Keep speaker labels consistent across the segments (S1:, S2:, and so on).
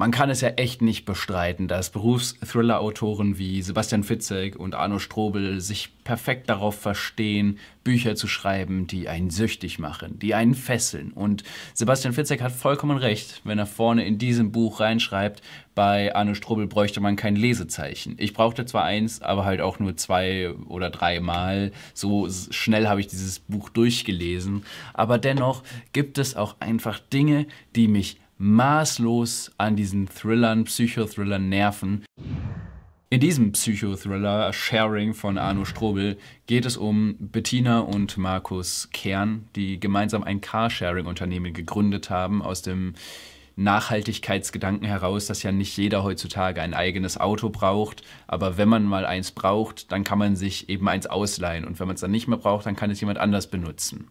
S1: Man kann es ja echt nicht bestreiten, dass Berufsthriller-Autoren wie Sebastian Fitzek und Arno Strobel sich perfekt darauf verstehen, Bücher zu schreiben, die einen süchtig machen, die einen fesseln. Und Sebastian Fitzek hat vollkommen recht, wenn er vorne in diesem Buch reinschreibt, bei Arno Strobel bräuchte man kein Lesezeichen. Ich brauchte zwar eins, aber halt auch nur zwei oder dreimal. So schnell habe ich dieses Buch durchgelesen. Aber dennoch gibt es auch einfach Dinge, die mich maßlos an diesen Thrillern, Psychothrillern nerven. In diesem Psychothriller Sharing von Arno Strobel geht es um Bettina und Markus Kern, die gemeinsam ein Carsharing-Unternehmen gegründet haben aus dem Nachhaltigkeitsgedanken heraus, dass ja nicht jeder heutzutage ein eigenes Auto braucht, aber wenn man mal eins braucht, dann kann man sich eben eins ausleihen und wenn man es dann nicht mehr braucht, dann kann es jemand anders benutzen.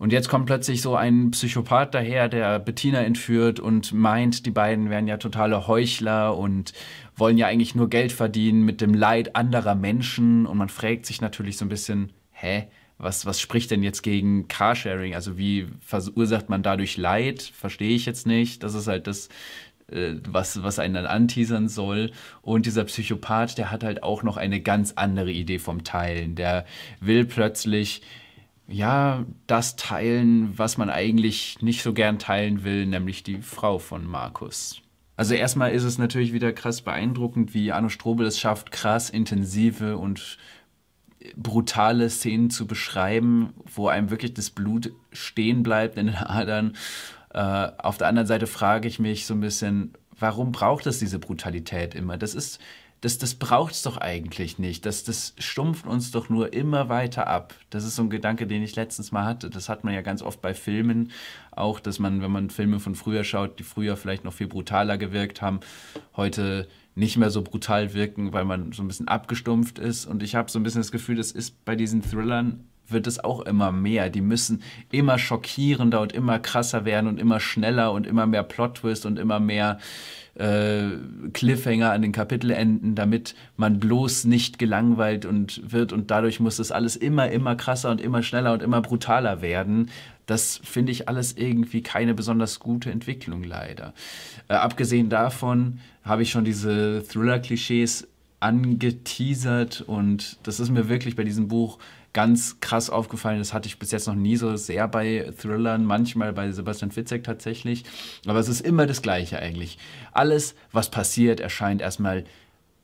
S1: Und jetzt kommt plötzlich so ein Psychopath daher, der Bettina entführt und meint, die beiden wären ja totale Heuchler und wollen ja eigentlich nur Geld verdienen mit dem Leid anderer Menschen. Und man fragt sich natürlich so ein bisschen, hä? Was, was spricht denn jetzt gegen Carsharing? Also wie verursacht man dadurch Leid? Verstehe ich jetzt nicht. Das ist halt das, äh, was, was einen dann anteasern soll. Und dieser Psychopath, der hat halt auch noch eine ganz andere Idee vom Teilen. Der will plötzlich ja, das teilen, was man eigentlich nicht so gern teilen will, nämlich die Frau von Markus. Also erstmal ist es natürlich wieder krass beeindruckend, wie Arno Strobel es schafft, krass intensive und brutale Szenen zu beschreiben, wo einem wirklich das Blut stehen bleibt in den Adern. Äh, auf der anderen Seite frage ich mich so ein bisschen, warum braucht es diese Brutalität immer? Das ist das, das braucht es doch eigentlich nicht. Das, das stumpft uns doch nur immer weiter ab. Das ist so ein Gedanke, den ich letztens mal hatte. Das hat man ja ganz oft bei Filmen auch, dass man, wenn man Filme von früher schaut, die früher vielleicht noch viel brutaler gewirkt haben, heute nicht mehr so brutal wirken, weil man so ein bisschen abgestumpft ist. Und ich habe so ein bisschen das Gefühl, das ist bei diesen Thrillern wird es auch immer mehr. Die müssen immer schockierender und immer krasser werden und immer schneller und immer mehr Plot-Twist und immer mehr äh, Cliffhanger an den Kapitelenden, damit man bloß nicht gelangweilt und wird und dadurch muss das alles immer, immer krasser und immer schneller und immer brutaler werden. Das finde ich alles irgendwie keine besonders gute Entwicklung leider. Äh, abgesehen davon habe ich schon diese Thriller-Klischees angeteasert und das ist mir wirklich bei diesem Buch ganz krass aufgefallen. Das hatte ich bis jetzt noch nie so sehr bei Thrillern, manchmal bei Sebastian Fitzek tatsächlich. Aber es ist immer das Gleiche eigentlich. Alles, was passiert, erscheint erstmal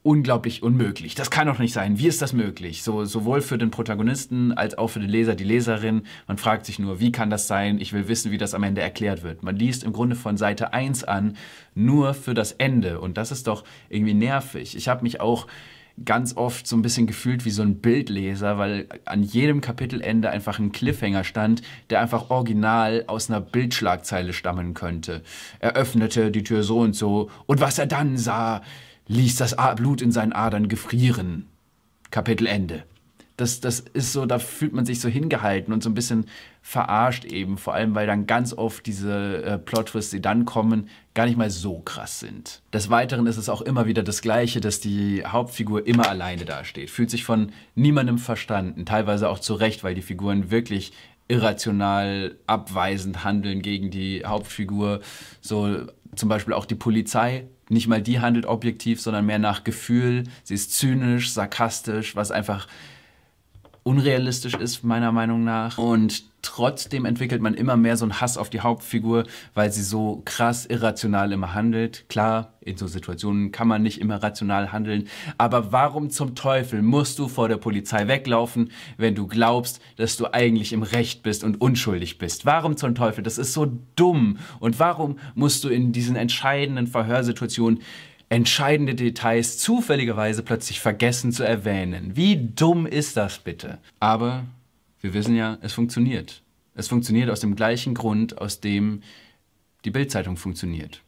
S1: unglaublich unmöglich. Das kann doch nicht sein. Wie ist das möglich? So, sowohl für den Protagonisten als auch für den Leser, die Leserin. Man fragt sich nur, wie kann das sein? Ich will wissen, wie das am Ende erklärt wird. Man liest im Grunde von Seite 1 an nur für das Ende. Und das ist doch irgendwie nervig. Ich habe mich auch ganz oft so ein bisschen gefühlt wie so ein Bildleser, weil an jedem Kapitelende einfach ein Cliffhanger stand, der einfach original aus einer Bildschlagzeile stammen könnte. Er öffnete die Tür so und so und was er dann sah, ließ das Blut in seinen Adern gefrieren. Kapitelende das, das ist so, da fühlt man sich so hingehalten und so ein bisschen verarscht eben, vor allem weil dann ganz oft diese äh, Plot-Twists, die dann kommen, gar nicht mal so krass sind. Des Weiteren ist es auch immer wieder das Gleiche, dass die Hauptfigur immer alleine dasteht, fühlt sich von niemandem verstanden, teilweise auch zu Recht, weil die Figuren wirklich irrational abweisend handeln gegen die Hauptfigur. So zum Beispiel auch die Polizei. Nicht mal die handelt objektiv, sondern mehr nach Gefühl. Sie ist zynisch, sarkastisch, was einfach unrealistisch ist, meiner Meinung nach. Und trotzdem entwickelt man immer mehr so einen Hass auf die Hauptfigur, weil sie so krass irrational immer handelt. Klar, in so Situationen kann man nicht immer rational handeln, aber warum zum Teufel musst du vor der Polizei weglaufen, wenn du glaubst, dass du eigentlich im Recht bist und unschuldig bist? Warum zum Teufel? Das ist so dumm. Und warum musst du in diesen entscheidenden Verhörsituationen entscheidende Details zufälligerweise plötzlich vergessen zu erwähnen. Wie dumm ist das bitte? Aber wir wissen ja, es funktioniert. Es funktioniert aus dem gleichen Grund, aus dem die Bildzeitung funktioniert.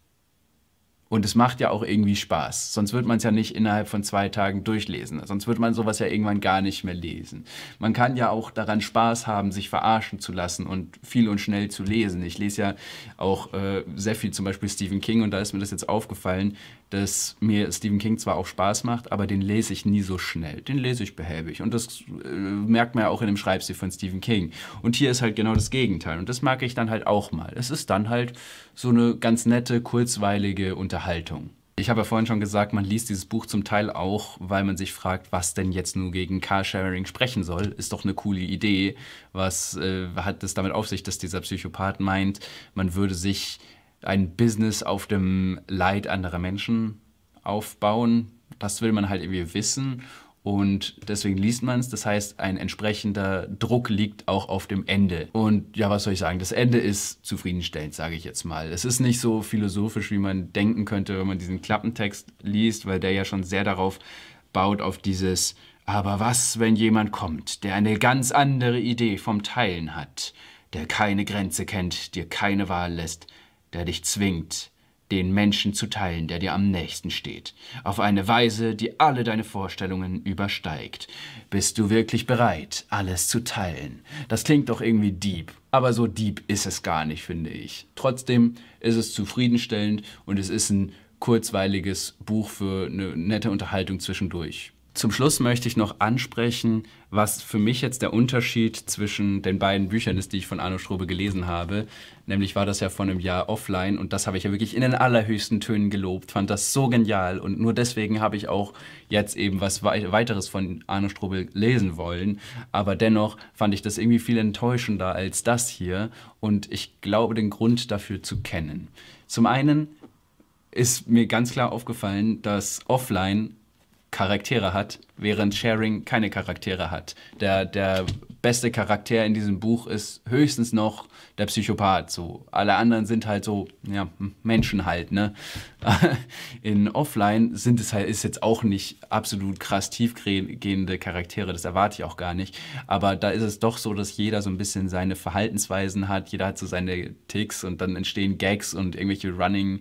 S1: Und es macht ja auch irgendwie Spaß. Sonst wird man es ja nicht innerhalb von zwei Tagen durchlesen. Sonst wird man sowas ja irgendwann gar nicht mehr lesen. Man kann ja auch daran Spaß haben, sich verarschen zu lassen und viel und schnell zu lesen. Ich lese ja auch äh, sehr viel, zum Beispiel Stephen King, und da ist mir das jetzt aufgefallen, dass mir Stephen King zwar auch Spaß macht, aber den lese ich nie so schnell. Den lese ich behäbig. Und das äh, merkt man ja auch in dem Schreibstil von Stephen King. Und hier ist halt genau das Gegenteil. Und das mag ich dann halt auch mal. Es ist dann halt so eine ganz nette, kurzweilige Unterhaltung. Unterhaltung. Ich habe ja vorhin schon gesagt, man liest dieses Buch zum Teil auch, weil man sich fragt, was denn jetzt nun gegen Carsharing sprechen soll. Ist doch eine coole Idee. Was äh, hat es damit auf sich, dass dieser Psychopath meint, man würde sich ein Business auf dem Leid anderer Menschen aufbauen? Das will man halt irgendwie wissen und deswegen liest man es. Das heißt, ein entsprechender Druck liegt auch auf dem Ende. Und ja, was soll ich sagen? Das Ende ist zufriedenstellend, sage ich jetzt mal. Es ist nicht so philosophisch, wie man denken könnte, wenn man diesen Klappentext liest, weil der ja schon sehr darauf baut, auf dieses Aber was, wenn jemand kommt, der eine ganz andere Idee vom Teilen hat, der keine Grenze kennt, dir keine Wahl lässt, der dich zwingt, den Menschen zu teilen, der dir am nächsten steht, auf eine Weise, die alle deine Vorstellungen übersteigt. Bist du wirklich bereit, alles zu teilen? Das klingt doch irgendwie deep, aber so deep ist es gar nicht, finde ich. Trotzdem ist es zufriedenstellend und es ist ein kurzweiliges Buch für eine nette Unterhaltung zwischendurch. Zum Schluss möchte ich noch ansprechen, was für mich jetzt der Unterschied zwischen den beiden Büchern ist, die ich von Arno Strobe gelesen habe. Nämlich war das ja vor einem Jahr offline und das habe ich ja wirklich in den allerhöchsten Tönen gelobt, fand das so genial und nur deswegen habe ich auch jetzt eben was weiteres von Arno Strobe lesen wollen. Aber dennoch fand ich das irgendwie viel enttäuschender als das hier und ich glaube den Grund dafür zu kennen. Zum einen ist mir ganz klar aufgefallen, dass offline Charaktere hat, während Sharing keine Charaktere hat. Der, der beste Charakter in diesem Buch ist höchstens noch der Psychopath. So. Alle anderen sind halt so, ja, Menschen halt, ne? In Offline sind es halt, ist jetzt auch nicht absolut krass tiefgehende Charaktere, das erwarte ich auch gar nicht. Aber da ist es doch so, dass jeder so ein bisschen seine Verhaltensweisen hat, jeder hat so seine Ticks und dann entstehen Gags und irgendwelche Running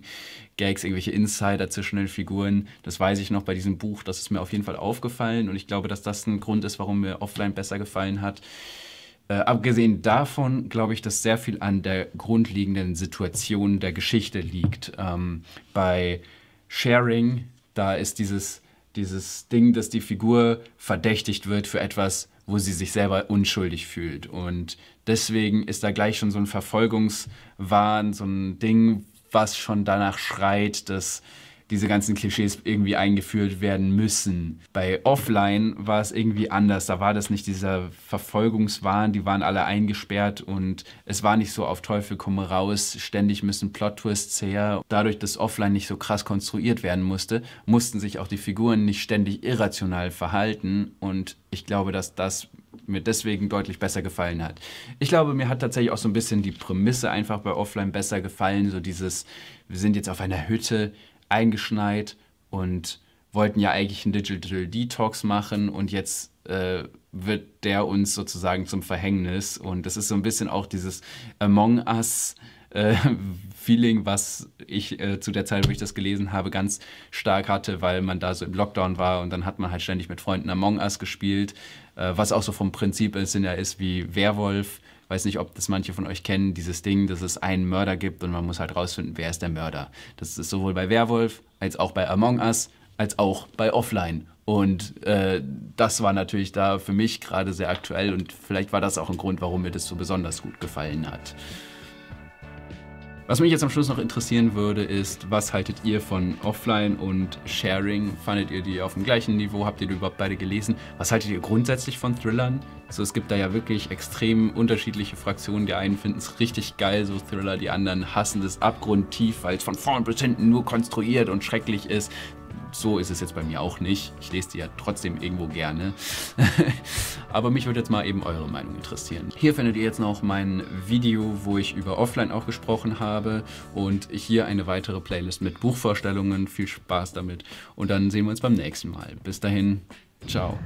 S1: Gags, irgendwelche Insider zwischen den Figuren. Das weiß ich noch bei diesem Buch. Das ist mir auf jeden Fall aufgefallen und ich glaube, dass das ein Grund ist, warum mir offline besser gefallen hat. Äh, abgesehen davon glaube ich, dass sehr viel an der grundlegenden Situation der Geschichte liegt. Ähm, bei Sharing, da ist dieses, dieses Ding, dass die Figur verdächtigt wird für etwas, wo sie sich selber unschuldig fühlt. Und deswegen ist da gleich schon so ein Verfolgungswahn, so ein Ding, was schon danach schreit, dass diese ganzen Klischees irgendwie eingeführt werden müssen. Bei Offline war es irgendwie anders. Da war das nicht dieser Verfolgungswahn, die waren alle eingesperrt und es war nicht so auf Teufel komm raus, ständig müssen Plot-Twists her. Dadurch, dass Offline nicht so krass konstruiert werden musste, mussten sich auch die Figuren nicht ständig irrational verhalten und ich glaube, dass das mir deswegen deutlich besser gefallen hat. Ich glaube, mir hat tatsächlich auch so ein bisschen die Prämisse einfach bei Offline besser gefallen, so dieses, wir sind jetzt auf einer Hütte, eingeschneit und wollten ja eigentlich einen Digital Detox machen und jetzt äh, wird der uns sozusagen zum Verhängnis. Und das ist so ein bisschen auch dieses Among Us. Äh, Feeling, was ich äh, zu der Zeit, wo ich das gelesen habe, ganz stark hatte, weil man da so im Lockdown war und dann hat man halt ständig mit Freunden Among Us gespielt, äh, was auch so vom Prinzip ist, ja ist wie Werwolf weiß nicht, ob das manche von euch kennen, dieses Ding, dass es einen Mörder gibt und man muss halt rausfinden, wer ist der Mörder. Das ist sowohl bei Werwolf als auch bei Among Us als auch bei Offline. Und äh, das war natürlich da für mich gerade sehr aktuell und vielleicht war das auch ein Grund, warum mir das so besonders gut gefallen hat. Was mich jetzt am Schluss noch interessieren würde, ist, was haltet ihr von Offline und Sharing? Fandet ihr die auf dem gleichen Niveau? Habt ihr die überhaupt beide gelesen? Was haltet ihr grundsätzlich von Thrillern? Also es gibt da ja wirklich extrem unterschiedliche Fraktionen. Die einen finden es richtig geil, so Thriller, die anderen hassen das abgrundtief, weil es von vorn bis hinten nur konstruiert und schrecklich ist so ist es jetzt bei mir auch nicht. Ich lese die ja trotzdem irgendwo gerne. Aber mich würde jetzt mal eben eure Meinung interessieren. Hier findet ihr jetzt noch mein Video, wo ich über Offline auch gesprochen habe und hier eine weitere Playlist mit Buchvorstellungen. Viel Spaß damit und dann sehen wir uns beim nächsten Mal. Bis dahin, ciao.